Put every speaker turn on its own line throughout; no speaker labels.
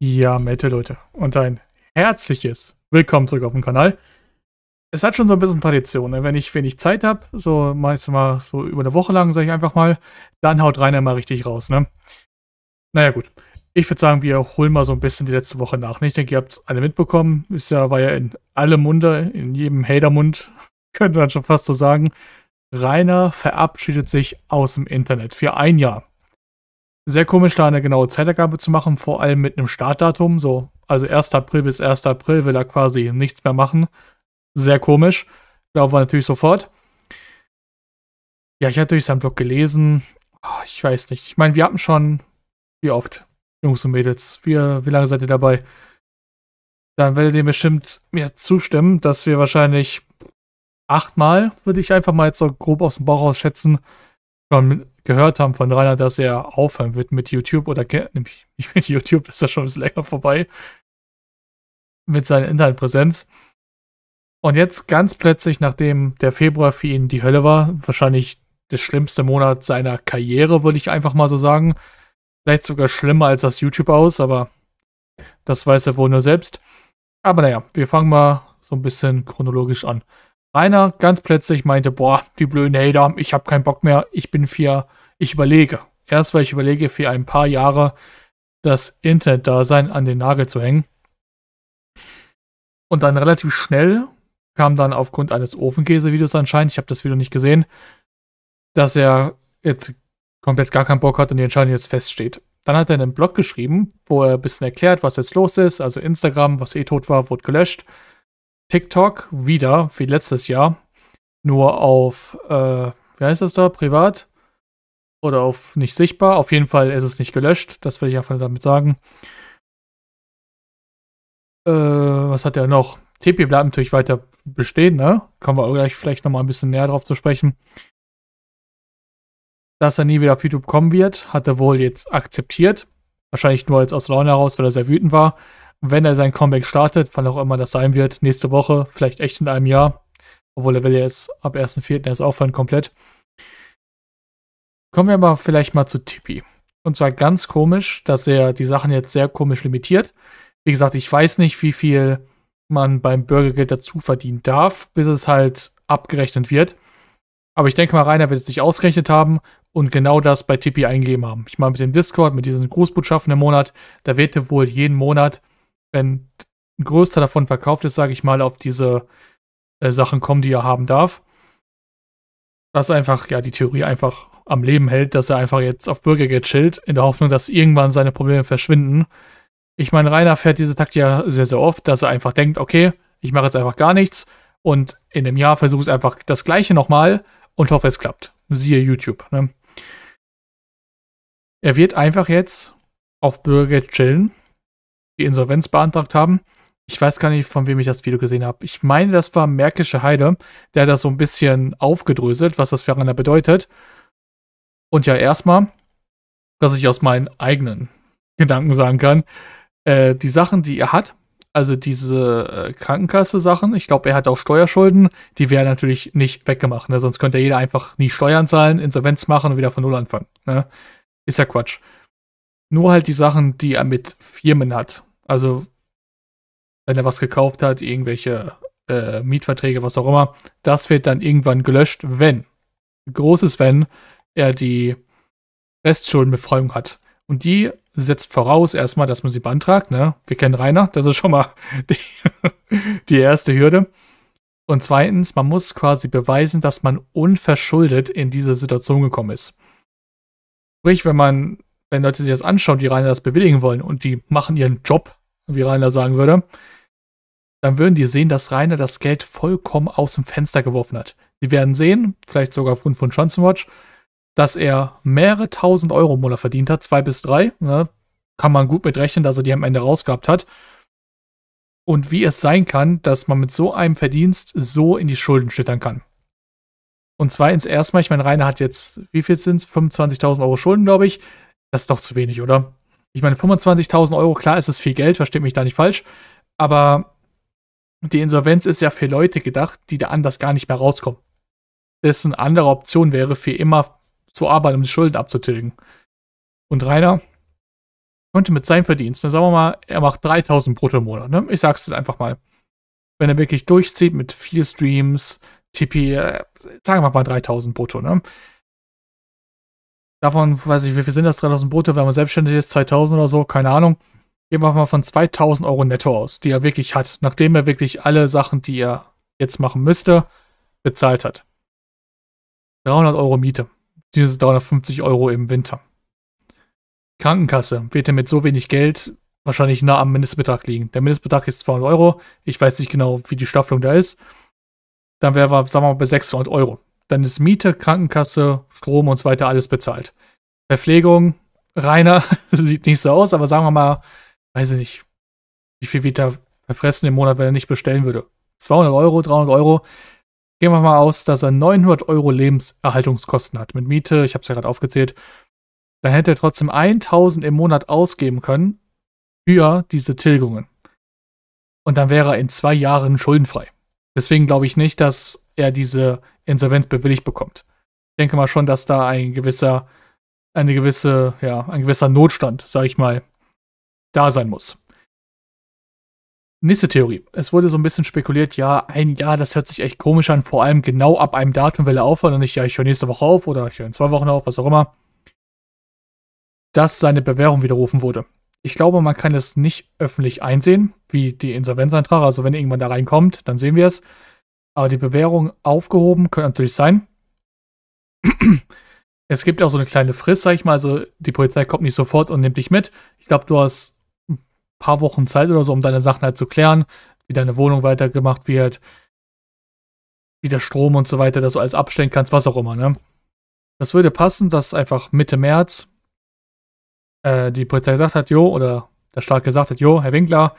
Ja, Mette Leute und ein herzliches Willkommen zurück auf dem Kanal. Es hat schon so ein bisschen Tradition, ne? wenn ich wenig Zeit habe, so meistens mal so über eine Woche lang, sage ich einfach mal, dann haut Rainer mal richtig raus, ne? Naja gut, ich würde sagen, wir holen mal so ein bisschen die letzte Woche nach. Ne? Ich denke, ihr habt es alle mitbekommen, ist ja, war ja in allem Munde, in jedem Hatermund, könnte man schon fast so sagen. Rainer verabschiedet sich aus dem Internet für ein Jahr sehr komisch, da eine genaue Zeitergabe zu machen, vor allem mit einem Startdatum. So, also 1. April bis 1. April will er quasi nichts mehr machen. Sehr komisch. Glauben wir natürlich sofort. Ja, ich hatte durch seinen Blog gelesen. Oh, ich weiß nicht. Ich meine, wir hatten schon. Wie oft? Jungs und Mädels, wie, wie lange seid ihr dabei? Dann werdet ihr bestimmt mir zustimmen, dass wir wahrscheinlich achtmal, würde ich einfach mal jetzt so grob aus dem Bauch raus schätzen, schon gehört haben von Rainer, dass er aufhören wird mit YouTube oder nämlich mit YouTube, ist ja schon ein bisschen länger vorbei, mit seiner Internetpräsenz. Und jetzt ganz plötzlich, nachdem der Februar für ihn die Hölle war, wahrscheinlich der schlimmste Monat seiner Karriere, würde ich einfach mal so sagen. Vielleicht sogar schlimmer als das YouTube aus, aber das weiß er wohl nur selbst. Aber naja, wir fangen mal so ein bisschen chronologisch an. Einer ganz plötzlich meinte, boah, die blöden Hater, ich habe keinen Bock mehr, ich bin für, ich überlege. Erst weil ich überlege, für ein paar Jahre das Internet-Dasein an den Nagel zu hängen. Und dann relativ schnell kam dann aufgrund eines Ofenkäse-Videos anscheinend, ich habe das Video nicht gesehen, dass er jetzt komplett gar keinen Bock hat und die Entscheidung jetzt feststeht. Dann hat er einen Blog geschrieben, wo er ein bisschen erklärt, was jetzt los ist. Also Instagram, was eh tot war, wurde gelöscht. TikTok wieder, wie letztes Jahr, nur auf, äh, wie heißt das da, privat oder auf nicht sichtbar. Auf jeden Fall ist es nicht gelöscht, das will ich einfach damit sagen. Äh, was hat er noch? TP bleibt natürlich weiter bestehen, ne? Kommen wir auch gleich vielleicht nochmal ein bisschen näher drauf zu sprechen. Dass er nie wieder auf YouTube kommen wird, hat er wohl jetzt akzeptiert. Wahrscheinlich nur jetzt aus Laune heraus, weil er sehr wütend war wenn er sein Comeback startet, wann auch immer das sein wird, nächste Woche, vielleicht echt in einem Jahr, obwohl er will ja jetzt ab 1.4. erst aufhören komplett. Kommen wir aber vielleicht mal zu Tippi. Und zwar ganz komisch, dass er die Sachen jetzt sehr komisch limitiert. Wie gesagt, ich weiß nicht, wie viel man beim Bürgergeld dazu verdienen darf, bis es halt abgerechnet wird. Aber ich denke mal, Rainer wird es sich ausgerechnet haben und genau das bei Tippi eingegeben haben. Ich meine, mit dem Discord, mit diesen Grußbotschaften im Monat, da wird er wohl jeden Monat wenn ein Großteil davon verkauft ist, sage ich mal, auf diese äh, Sachen kommen, die er haben darf. Was einfach, ja, die Theorie einfach am Leben hält, dass er einfach jetzt auf Bürgergeld chillt, in der Hoffnung, dass irgendwann seine Probleme verschwinden. Ich meine, Rainer fährt diese Taktik ja sehr, sehr oft, dass er einfach denkt, okay, ich mache jetzt einfach gar nichts und in einem Jahr versuche ich einfach das Gleiche nochmal und hoffe, es klappt. Siehe YouTube. Ne? Er wird einfach jetzt auf Bürgergeld chillen die Insolvenz beantragt haben. Ich weiß gar nicht, von wem ich das Video gesehen habe. Ich meine, das war Märkische Heide. Der das so ein bisschen aufgedröselt, was das für einer bedeutet. Und ja, erstmal, was ich aus meinen eigenen Gedanken sagen kann, äh, die Sachen, die er hat, also diese äh, Krankenkasse-Sachen, ich glaube, er hat auch Steuerschulden, die wäre natürlich nicht weggemacht. Ne? Sonst könnte jeder einfach nie Steuern zahlen, Insolvenz machen und wieder von Null anfangen. Ne? Ist ja Quatsch. Nur halt die Sachen, die er mit Firmen hat. Also, wenn er was gekauft hat, irgendwelche äh, Mietverträge, was auch immer, das wird dann irgendwann gelöscht, wenn, großes Wenn, er die Restschuldenbefreiung hat. Und die setzt voraus erstmal, dass man sie beantragt. Ne? Wir kennen Rainer, das ist schon mal die, die erste Hürde. Und zweitens, man muss quasi beweisen, dass man unverschuldet in diese Situation gekommen ist. Sprich, wenn man, wenn Leute sich das anschauen, die Rainer das bewilligen wollen und die machen ihren Job wie Rainer sagen würde, dann würden die sehen, dass Rainer das Geld vollkommen aus dem Fenster geworfen hat. Die werden sehen, vielleicht sogar aufgrund von Chancenwatch, dass er mehrere tausend Euro im Monat verdient hat, zwei bis drei. Ne? Kann man gut mitrechnen, dass er die am Ende rausgehabt hat. Und wie es sein kann, dass man mit so einem Verdienst so in die Schulden schlittern kann. Und zwar zweitens, erstmal, ich meine, Rainer hat jetzt, wie viel sind es? 25.000 Euro Schulden, glaube ich. Das ist doch zu wenig, oder? Ich meine, 25.000 Euro, klar ist es viel Geld, versteht mich da nicht falsch, aber die Insolvenz ist ja für Leute gedacht, die da anders gar nicht mehr rauskommen. Das eine andere Option wäre, für immer zu arbeiten, um die Schulden abzutilgen. Und Rainer konnte mit seinem Verdienst, ne, sagen wir mal, er macht 3000 brutto im Monat, ne? ich sag's jetzt einfach mal. Wenn er wirklich durchzieht mit vier Streams, TP, äh, sagen wir mal 3000 brutto, ne? Davon weiß ich, wie viel sind das? 3000 Brutto, wenn man selbstständig ist, 2000 oder so, keine Ahnung. Gehen wir mal von 2000 Euro netto aus, die er wirklich hat, nachdem er wirklich alle Sachen, die er jetzt machen müsste, bezahlt hat. 300 Euro Miete, beziehungsweise 350 Euro im Winter. Krankenkasse wird er mit so wenig Geld wahrscheinlich nah am Mindestbetrag liegen. Der Mindestbetrag ist 200 Euro. Ich weiß nicht genau, wie die Staffelung da ist. Dann wäre wir, sagen wir mal, bei 600 Euro dann ist Miete, Krankenkasse, Strom und so weiter alles bezahlt. Verpflegung, reiner, sieht nicht so aus, aber sagen wir mal, weiß ich nicht, wie viel wird er verfressen im Monat, wenn er nicht bestellen würde. 200 Euro, 300 Euro. Gehen wir mal aus, dass er 900 Euro Lebenserhaltungskosten hat mit Miete, ich habe es ja gerade aufgezählt. Dann hätte er trotzdem 1000 im Monat ausgeben können für diese Tilgungen. Und dann wäre er in zwei Jahren schuldenfrei. Deswegen glaube ich nicht, dass er diese Insolvenz bewilligt bekommt. Ich denke mal schon, dass da ein gewisser, eine gewisse, ja, ein gewisser Notstand, sag ich mal, da sein muss. Nächste Theorie. Es wurde so ein bisschen spekuliert, ja, ein Jahr, das hört sich echt komisch an, vor allem genau ab einem Datum will er aufhören und nicht, ja, ich höre nächste Woche auf oder ich höre in zwei Wochen auf, was auch immer. Dass seine Bewährung widerrufen wurde. Ich glaube, man kann es nicht öffentlich einsehen, wie die Insolvenzeintrag. Also wenn irgendwann da reinkommt, dann sehen wir es. Aber die Bewährung aufgehoben könnte natürlich sein. es gibt auch so eine kleine Frist, sag ich mal. Also die Polizei kommt nicht sofort und nimmt dich mit. Ich glaube, du hast ein paar Wochen Zeit oder so, um deine Sachen halt zu klären, wie deine Wohnung weitergemacht wird, wie der Strom und so weiter, dass du alles abstellen kannst, was auch immer, ne? Das würde passen, dass einfach Mitte März äh, die Polizei gesagt hat, jo, oder der Staat gesagt hat, jo, Herr Winkler,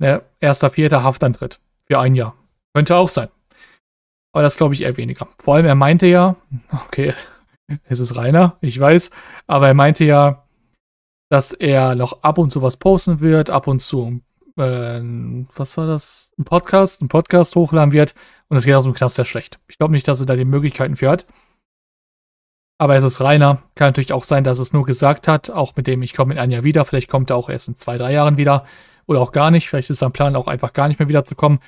ne, erster, vierter Haftantritt für ein Jahr. Könnte auch sein. Aber das glaube ich eher weniger. Vor allem, er meinte ja, okay, es ist reiner, ich weiß, aber er meinte ja, dass er noch ab und zu was posten wird, ab und zu, äh, was war das? Ein Podcast, ein Podcast hochladen wird und es geht aus dem Knast sehr schlecht. Ich glaube nicht, dass er da die Möglichkeiten für hat. Aber es ist reiner. Kann natürlich auch sein, dass es nur gesagt hat, auch mit dem, ich komme in einem Jahr wieder, vielleicht kommt er auch erst in zwei, drei Jahren wieder oder auch gar nicht. Vielleicht ist sein Plan auch einfach gar nicht mehr wiederzukommen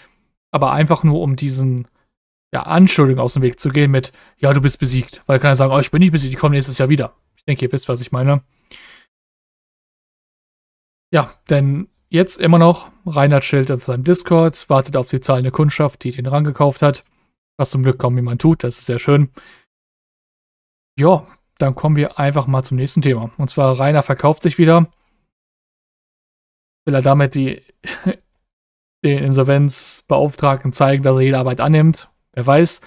aber einfach nur um diesen ja, Anschuldigung aus dem Weg zu gehen mit, ja, du bist besiegt. Weil keiner sagen, oh, ich bin nicht besiegt, ich komme nächstes Jahr wieder. Ich denke, ihr wisst, was ich meine. Ja, denn jetzt immer noch, Reinhard schild auf seinem Discord, wartet auf die zahlende Kundschaft, die den Rang gekauft hat. Was zum Glück kaum jemand tut, das ist sehr schön. Ja, dann kommen wir einfach mal zum nächsten Thema. Und zwar Rainer verkauft sich wieder. Will er damit die den Insolvenzbeauftragten zeigen, dass er jede Arbeit annimmt. Wer weiß,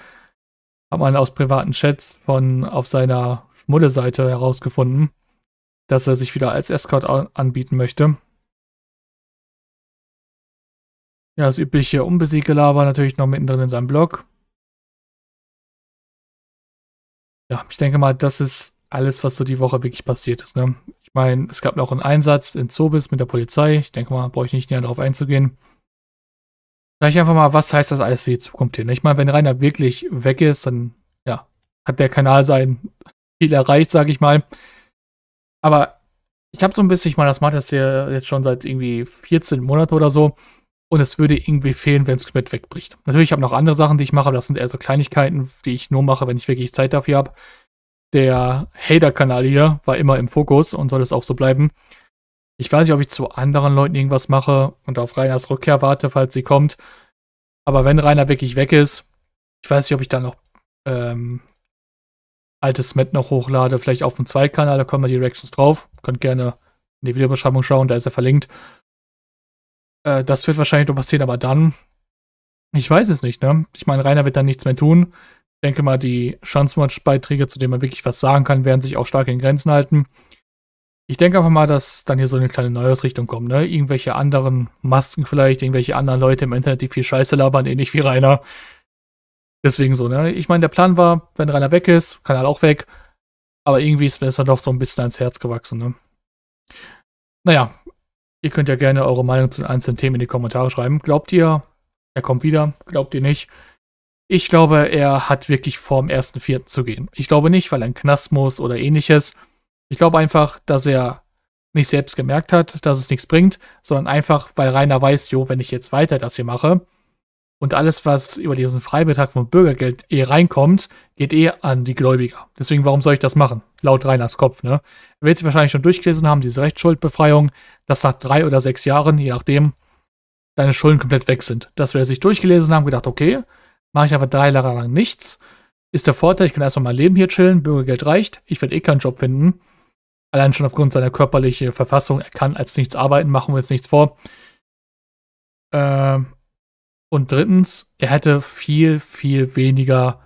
hat man aus privaten Chats von auf seiner Schmuddelseite herausgefunden, dass er sich wieder als Escort anbieten möchte. Ja, das übliche Unbesiegelaber natürlich noch mittendrin in seinem Blog. Ja, ich denke mal, das ist alles, was so die Woche wirklich passiert ist. Ne? Ich meine, es gab noch einen Einsatz in Zobis mit der Polizei. Ich denke mal, brauche ich nicht näher darauf einzugehen. Vielleicht einfach mal, was heißt das alles für die Zukunft hier? Ne? Ich meine, wenn Rainer wirklich weg ist, dann ja, hat der Kanal sein Ziel erreicht, sag ich mal. Aber ich habe so ein bisschen, ich meine, das macht das ja jetzt schon seit irgendwie 14 Monaten oder so. Und es würde irgendwie fehlen, wenn es komplett wegbricht. Natürlich habe ich noch andere Sachen, die ich mache, aber das sind eher so Kleinigkeiten, die ich nur mache, wenn ich wirklich Zeit dafür habe. Der Hater-Kanal hier war immer im Fokus und soll es auch so bleiben. Ich weiß nicht, ob ich zu anderen Leuten irgendwas mache und auf Rainers Rückkehr warte, falls sie kommt. Aber wenn Rainer wirklich weg ist, ich weiß nicht, ob ich dann noch ähm, altes Met noch hochlade, vielleicht auf dem Zweitkanal, da kommen wir die Reactions drauf. Könnt gerne in die Videobeschreibung schauen, da ist er verlinkt. Äh, das wird wahrscheinlich noch passieren, aber dann, ich weiß es nicht, ne? Ich meine, Rainer wird dann nichts mehr tun. Ich denke mal, die Chance-Beiträge, zu denen man wirklich was sagen kann, werden sich auch stark in Grenzen halten ich denke einfach mal, dass dann hier so eine kleine Neuesrichtung kommt, ne? Irgendwelche anderen Masken vielleicht, irgendwelche anderen Leute im Internet, die viel Scheiße labern, ähnlich wie Rainer. Deswegen so, ne? Ich meine, der Plan war, wenn Rainer weg ist, kann er auch weg. Aber irgendwie ist mir das dann doch so ein bisschen ans Herz gewachsen, ne? Naja, ihr könnt ja gerne eure Meinung zu den einzelnen Themen in die Kommentare schreiben. Glaubt ihr, er kommt wieder? Glaubt ihr nicht? Ich glaube, er hat wirklich vor, am 1.4. zu gehen. Ich glaube nicht, weil er in Knast muss oder ähnliches. Ich glaube einfach, dass er nicht selbst gemerkt hat, dass es nichts bringt, sondern einfach, weil Rainer weiß, jo, wenn ich jetzt weiter das hier mache und alles, was über diesen Freibetrag vom Bürgergeld eh reinkommt, geht eh an die Gläubiger. Deswegen, warum soll ich das machen? Laut Rainers Kopf, ne? Er wird sich wahrscheinlich schon durchgelesen haben, diese Rechtsschuldbefreiung, dass nach drei oder sechs Jahren, je nachdem, deine Schulden komplett weg sind. Dass wir sich durchgelesen haben, gedacht, okay, mache ich einfach drei Jahre lang nichts. Ist der Vorteil, ich kann erstmal mein Leben hier chillen, Bürgergeld reicht, ich werde eh keinen Job finden Allein schon aufgrund seiner körperlichen Verfassung. Er kann als nichts arbeiten, machen wir jetzt nichts vor. Ähm, und drittens, er hätte viel, viel weniger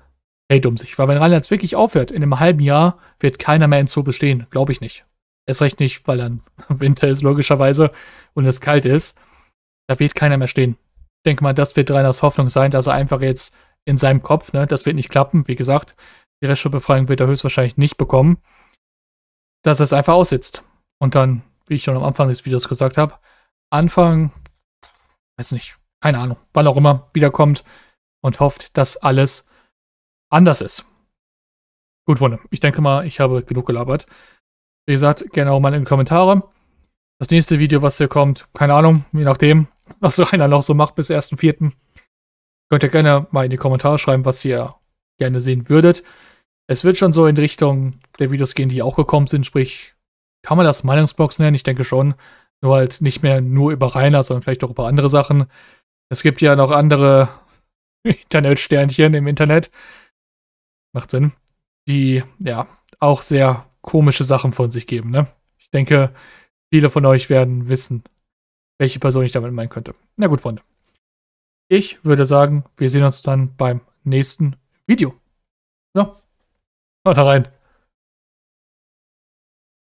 Geld um sich. Weil wenn Rheinland wirklich aufhört, in einem halben Jahr wird keiner mehr in Zoo bestehen. Glaube ich nicht. Erst recht nicht, weil dann Winter ist logischerweise und es kalt ist. Da wird keiner mehr stehen. Ich denke mal, das wird Reiners Hoffnung sein, dass er einfach jetzt in seinem Kopf, ne, das wird nicht klappen, wie gesagt, die Restbefreiung wird er höchstwahrscheinlich nicht bekommen dass er es einfach aussitzt. Und dann, wie ich schon am Anfang des Videos gesagt habe, Anfang, weiß nicht, keine Ahnung, wann auch immer, wiederkommt und hofft, dass alles anders ist. Gut, Wunde. Ich denke mal, ich habe genug gelabert. Wie gesagt, gerne auch mal in die Kommentare. Das nächste Video, was hier kommt, keine Ahnung, je nachdem, was so einer noch so macht bis 1.4. Könnt ihr gerne mal in die Kommentare schreiben, was ihr gerne sehen würdet es wird schon so in Richtung der Videos gehen, die auch gekommen sind, sprich, kann man das Meinungsbox nennen? Ich denke schon. Nur halt nicht mehr nur über Rainer, sondern vielleicht auch über andere Sachen. Es gibt ja noch andere Internetsternchen im Internet. Macht Sinn. Die, ja, auch sehr komische Sachen von sich geben, ne? Ich denke, viele von euch werden wissen, welche Person ich damit meinen könnte. Na gut, Freunde. Ich würde sagen, wir sehen uns dann beim nächsten Video. So. Haut rein.